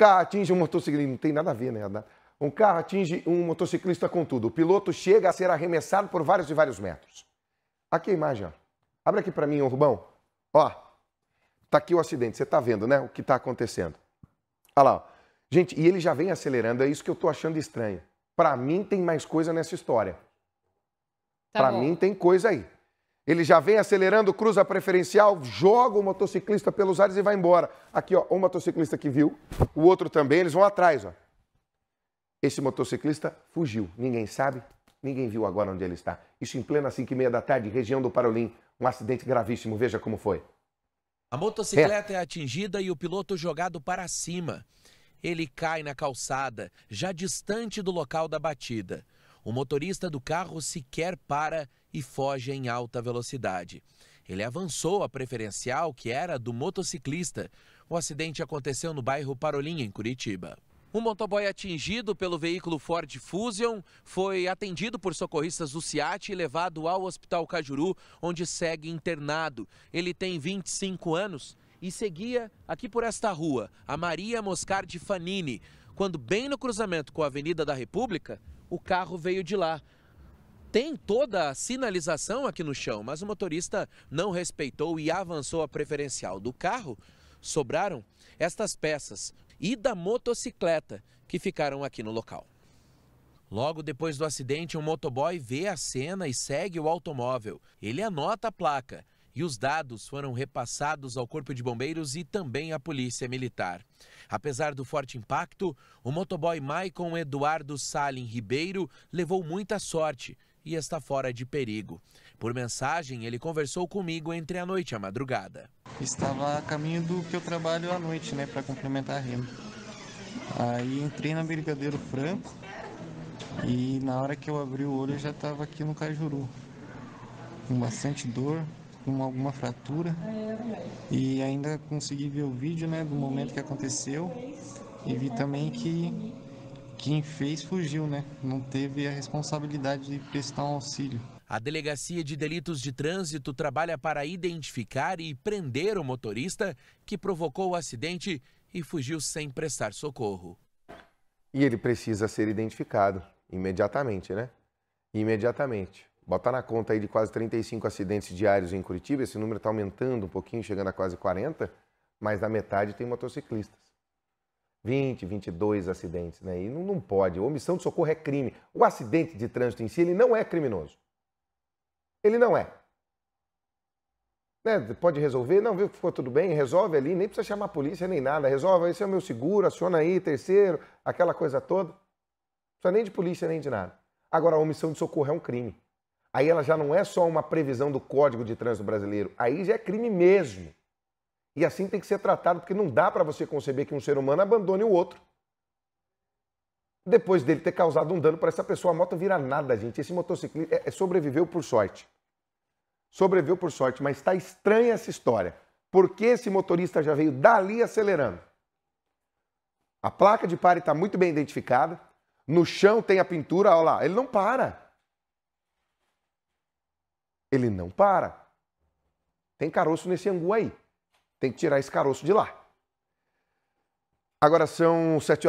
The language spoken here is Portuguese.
carro atinge um motociclista, não tem nada a ver, né? Um carro atinge um motociclista com tudo. O piloto chega a ser arremessado por vários e vários metros. Aqui a imagem, ó. Abre aqui para mim, Urbão. Ó, tá aqui o acidente, você tá vendo, né, o que tá acontecendo. Olha lá, ó. Gente, e ele já vem acelerando, é isso que eu tô achando estranho. Para mim tem mais coisa nessa história. Tá para mim tem coisa aí. Ele já vem acelerando, cruza a preferencial, joga o motociclista pelos ares e vai embora. Aqui, ó, um motociclista que viu, o outro também, eles vão atrás, ó. Esse motociclista fugiu. Ninguém sabe, ninguém viu agora onde ele está. Isso em plena 5 e meia da tarde, região do Parolim. Um acidente gravíssimo, veja como foi. A motocicleta é. é atingida e o piloto jogado para cima. Ele cai na calçada, já distante do local da batida. O motorista do carro sequer para e foge em alta velocidade. Ele avançou a preferencial que era do motociclista. O acidente aconteceu no bairro Parolinha, em Curitiba. Um motoboy atingido pelo veículo Ford Fusion foi atendido por socorristas do SIAT e levado ao Hospital Cajuru, onde segue internado. Ele tem 25 anos e seguia aqui por esta rua, a Maria Moscardi Fanini, quando bem no cruzamento com a Avenida da República, o carro veio de lá. Tem toda a sinalização aqui no chão, mas o motorista não respeitou e avançou a preferencial. Do carro, sobraram estas peças e da motocicleta que ficaram aqui no local. Logo depois do acidente, um motoboy vê a cena e segue o automóvel. Ele anota a placa e os dados foram repassados ao Corpo de Bombeiros e também à Polícia Militar. Apesar do forte impacto, o motoboy Maicon Eduardo Salim Ribeiro levou muita sorte e está fora de perigo. Por mensagem, ele conversou comigo entre a noite e a madrugada. Estava a caminho do que eu trabalho à noite, né, para complementar a renda. Aí entrei na Brigadeiro Franco e na hora que eu abri o olho eu já estava aqui no Cajuru. Com bastante dor, com alguma fratura e ainda consegui ver o vídeo né, do momento que aconteceu e vi também que quem fez fugiu, né? Não teve a responsabilidade de prestar um auxílio. A Delegacia de Delitos de Trânsito trabalha para identificar e prender o motorista que provocou o acidente e fugiu sem prestar socorro. E ele precisa ser identificado imediatamente, né? Imediatamente. Botar na conta aí de quase 35 acidentes diários em Curitiba, esse número está aumentando um pouquinho, chegando a quase 40, mas da metade tem motociclistas. 20, 22 acidentes, né? E não, não pode. omissão de socorro é crime. O acidente de trânsito em si, ele não é criminoso. Ele não é. Né? Pode resolver, não, viu que ficou tudo bem, resolve ali, nem precisa chamar a polícia nem nada, resolve, esse é o meu seguro, aciona aí, terceiro, aquela coisa toda. Não precisa nem de polícia, nem de nada. Agora, a omissão de socorro é um crime. Aí ela já não é só uma previsão do Código de Trânsito Brasileiro, aí já é crime mesmo. E assim tem que ser tratado, porque não dá para você conceber que um ser humano abandone o outro. Depois dele ter causado um dano para essa pessoa, a moto vira nada, gente. Esse motociclista é, é sobreviveu por sorte. Sobreviveu por sorte, mas está estranha essa história. Por que esse motorista já veio dali acelerando? A placa de pare está muito bem identificada. No chão tem a pintura, olha lá, ele não para. Ele não para. Tem caroço nesse angu aí. Tem que tirar esse caroço de lá. Agora são sete. horas.